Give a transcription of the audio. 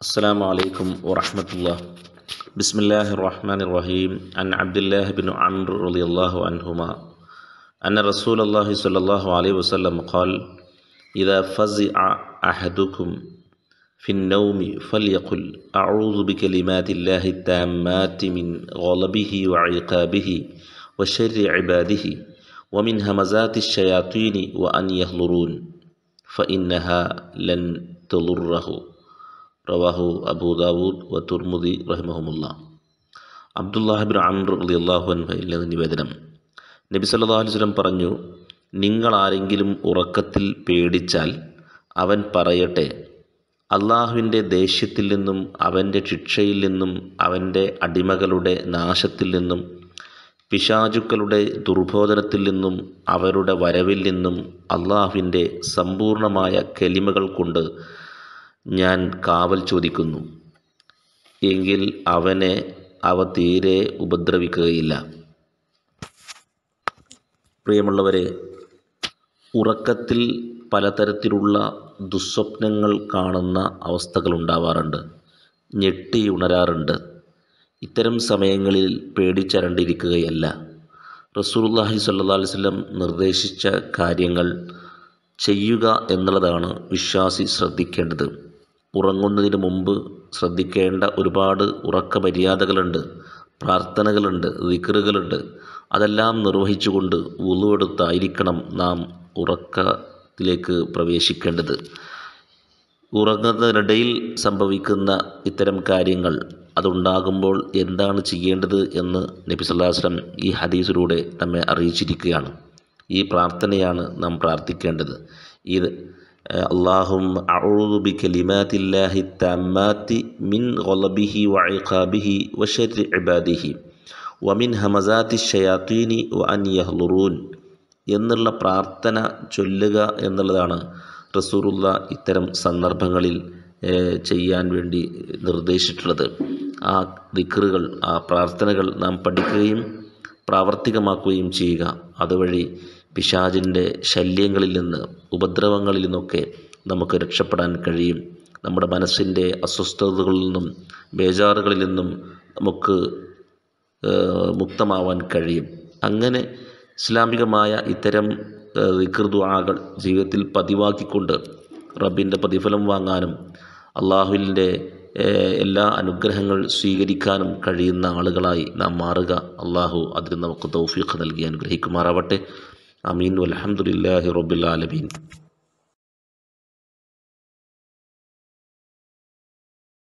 السلام عليكم ورحمة الله بسم الله الرحمن الرحيم عن عبد الله بن عمرو رضي الله عنهما أن رسول الله صلى الله عليه وسلم قال إذا فزع أحدكم في النوم فليقل أعوذ بكلمات الله التامات من غلبه وعقابه وشر عباده ومن همزات الشياطين وأن يهلرون فإنها لن تضره റവാഹു അബൂദാവൂദ് വത്തുർമുദി റഹിമഹമുല്ല അബ്ദുല്ലാഹിബിൻ അമ്രു അലി അള്ളാഹു നിന്ന് നിവേദനം നബി സല്ലാ പറഞ്ഞു നിങ്ങൾ ആരെങ്കിലും ഉറക്കത്തിൽ പേടിച്ചാൽ അവൻ പറയട്ടെ അള്ളാഹുവിൻ്റെ ദേഷ്യത്തിൽ നിന്നും അവൻ്റെ ശിക്ഷയിൽ നിന്നും അവൻ്റെ അടിമകളുടെ നാശത്തിൽ നിന്നും പിശാചുക്കളുടെ ദുർബോധനത്തിൽ നിന്നും അവരുടെ വരവിൽ നിന്നും അള്ളാഹുവിൻ്റെ സമ്പൂർണമായ കെലിമകൾ കൊണ്ട് ഞാൻ കാവൽ ചോദിക്കുന്നു എങ്കിൽ അവനെ അവ തീരെ ഉപദ്രവിക്കുകയില്ല പ്രിയമുള്ളവരെ ഉറക്കത്തിൽ പലതരത്തിലുള്ള ദുസ്വപ്നങ്ങൾ കാണുന്ന അവസ്ഥകൾ ഉണ്ടാവാറുണ്ട് ഞെട്ടി ഉണരാറുണ്ട് ഇത്തരം സമയങ്ങളിൽ പേടിച്ചരണ്ടിരിക്കുകയല്ല റസൂർല്ലാഹി സല്ലാ വല്ലം നിർദ്ദേശിച്ച കാര്യങ്ങൾ ചെയ്യുക എന്നുള്ളതാണ് വിശ്വാസി ശ്രദ്ധിക്കേണ്ടത് ഉറങ്ങുന്നതിന് മുമ്പ് ശ്രദ്ധിക്കേണ്ട ഒരുപാട് ഉറക്ക മര്യാദകളുണ്ട് പ്രാർത്ഥനകളുണ്ട് വിക്രുകളുണ്ട് അതെല്ലാം നിർവഹിച്ചുകൊണ്ട് ഉളുവെടുത്തായിരിക്കണം നാം ഉറക്കത്തിലേക്ക് പ്രവേശിക്കേണ്ടത് ഉറങ്ങുന്നതിനിടയിൽ സംഭവിക്കുന്ന ഇത്തരം കാര്യങ്ങൾ അതുണ്ടാകുമ്പോൾ എന്താണ് ചെയ്യേണ്ടത് എന്ന് നബി സല്ലാസ്ലം ഈ ഹദീസിലൂടെ നമ്മെ അറിയിച്ചിരിക്കുകയാണ് ഈ പ്രാർത്ഥനയാണ് നാം പ്രാർത്ഥിക്കേണ്ടത് ഇത് അള്ളാഹും അഊദുബി കലിമാത്തില്ലാഹി തമ്മാത്തി മിൻ ഗൊലബിഹി വഅഖാബിഹി വഷരി ഇബാദിഹി വമിൻ ഹമസാത്തി ഷയാത്തീനി വഅൻ അൻ യഹ്ലുറൂൻ എന്നുള്ള പ്രാർത്ഥന ചൊല്ലുക എന്നുള്ളതാണ് റസൂറുള്ള ഇത്തരം സന്ദർഭങ്ങളിൽ ചെയ്യാൻ വേണ്ടി നിർദ്ദേശിച്ചിട്ടുള്ളത് ആ ദിക്റുകൾ ആ പ്രാർത്ഥനകൾ നാം പഠിക്കുകയും പ്രാവർത്തികമാക്കുകയും ചെയ്യുക അതുവഴി പിശാചിൻ്റെ ശല്യങ്ങളിൽ നിന്ന് ഉപദ്രവങ്ങളിൽ നിന്നൊക്കെ നമുക്ക് രക്ഷപ്പെടാൻ കഴിയും നമ്മുടെ മനസ്സിൻ്റെ അസ്വസ്ഥതകളിൽ നിന്നും ബേജാറുകളിൽ നിന്നും നമുക്ക് മുക്തമാവാൻ കഴിയും അങ്ങനെ ഇസ്ലാമികമായ ഇത്തരം വികൃദ്വാകൾ ജീവിതത്തിൽ പതിവാക്കിക്കൊണ്ട് റബ്ബിൻ്റെ പ്രതിഫലം വാങ്ങാനും അള്ളാഹുവിൻ്റെ എല്ലാ അനുഗ്രഹങ്ങൾ സ്വീകരിക്കാനും കഴിയുന്ന ആളുകളായി നാം മാറുക അള്ളാഹു അതിന് നമുക്ക് തൗഫീഖ് നൽകി അനുഗ്രഹിക്കുമാറാവട്ടെ آمين والحمد لله رب العالمين